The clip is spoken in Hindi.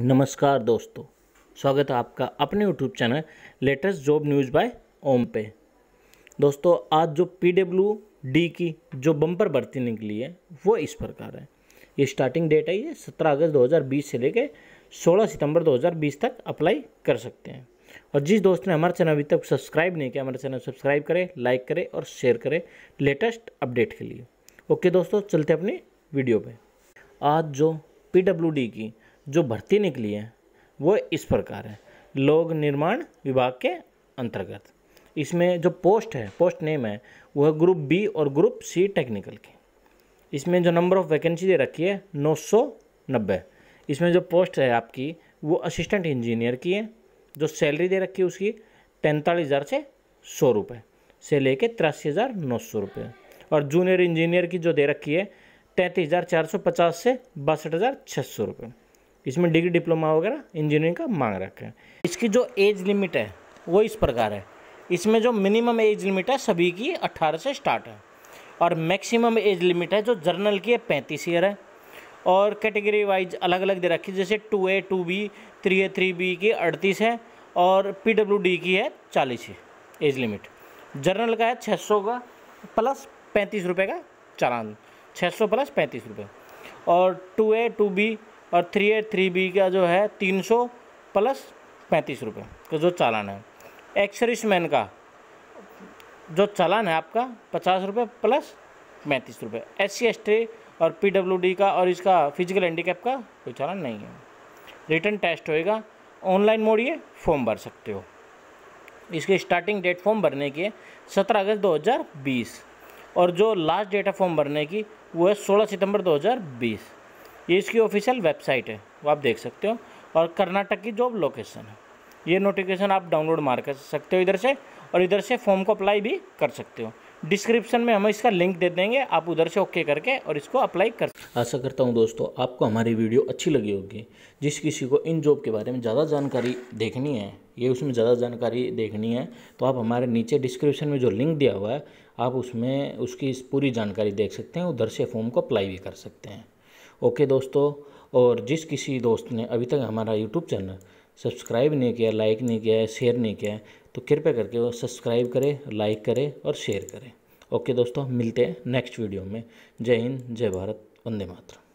नमस्कार दोस्तों स्वागत है आपका अपने YouTube channel latest job news by Om पे दोस्तों आज जो पी डब्ल्यू डी की जो बम्पर भर्ती निकली है वो इस प्रकार है ये स्टार्टिंग डेट है ये सत्रह अगस्त 2020 से लेके 16 सितंबर 2020 तक अप्लाई कर सकते हैं और जिस दोस्त ने हमारा चैनल अभी तक सब्सक्राइब नहीं किया हमारे चैनल सब्सक्राइब करें लाइक करें और शेयर करें लेटेस्ट अपडेट के लिए ओके दोस्तों चलते अपनी वीडियो पर आज जो पी की जो भर्ती निकली है वो इस प्रकार है लोक निर्माण विभाग के अंतर्गत इसमें जो पोस्ट है पोस्ट नेम है वो है ग्रुप बी और ग्रुप सी टेक्निकल की इसमें जो नंबर ऑफ़ वैकेंसी दे रखी है नौ सौ नब्बे इसमें जो पोस्ट है आपकी वो असिस्टेंट इंजीनियर की है जो सैलरी दे रखी है उसकी तैंतालीस हज़ार से सौ रुपये से लेके तिरासी हज़ार नौ सौ रुपये और जूनियर इंजीनियर की जो दे रखी है तैंतीस हज़ार चार सौ पचास से बासठ हज़ार छः सौ रुपये इसमें डिग्री डिप्लोमा वगैरह इंजीनियरिंग का मांग रखे हैं इसकी जो एज लिमिट है वो इस प्रकार है इसमें जो मिनिमम एज लिमिट है सभी की अट्ठारह से स्टार्ट है और मैक्सिमम एज लिमिट है जो जर्नल की है पैंतीस ईयर है और कैटेगरी वाइज अलग अलग दे रखी जैसे two A two B three A three B की अड़तीस है और पी डब्ल्यू डी की है चालीस एज लिमिट जर्नल का है छः सौ का प्लस पैंतीस रुपये का चालान छः सौ प्लस पैंतीस रुपये और टू ए टू बी और थ्री ए थ्री बी का जो है तीन सौ प्लस पैंतीस रुपये का जो चालान है एक्सरिस मैन का जो चालान है आपका पचास रुपये प्लस पैंतीस रुपये एस सी एस टी और पी डब्ल्यू डी का और इसका फिजिकल हैंडीकैप का कोई चालान नहीं है रिटर्न टेस्ट होएगा ऑनलाइन मोड़िए फॉर्म भर सकते हो इसकी स्टार्टिंग डेट फॉर्म भरने की है सत्रह अगस्त बीस और जो लास्ट डेट है फॉर्म भरने की वो है सोलह सितंबर बीस ये इसकी ऑफिशियल वेबसाइट है वो आप देख सकते हो और कर्नाटक की जॉब लोकेशन है ये नोटिफिकेशन आप डाउनलोड मार कर सकते हो इधर से और इधर से फॉर्म को अप्लाई भी कर सकते हो डिस्क्रिप्शन में हम इसका लिंक दे देंगे आप उधर से ओके करके और इसको अप्लाई कर आशा करता हूँ दोस्तों आपको हमारी वीडियो अच्छी लगी होगी जिस किसी को इन जॉब के बारे में ज़्यादा जानकारी देखनी है ये उसमें ज़्यादा जानकारी देखनी है तो आप हमारे नीचे डिस्क्रिप्शन में जो लिंक दिया हुआ है आप उसमें उसकी पूरी जानकारी देख सकते हैं उधर से फॉर्म को अप्लाई भी कर सकते हैं ओके दोस्तों और जिस किसी दोस्त ने अभी तक हमारा यूट्यूब चैनल सब्सक्राइब नहीं किया लाइक नहीं किया है शेयर नहीं किया है तो कृपया करके वो सब्सक्राइब करें लाइक करें और शेयर करें ओके दोस्तों मिलते हैं नेक्स्ट वीडियो में जय हिंद जय भारत वंदे मातरम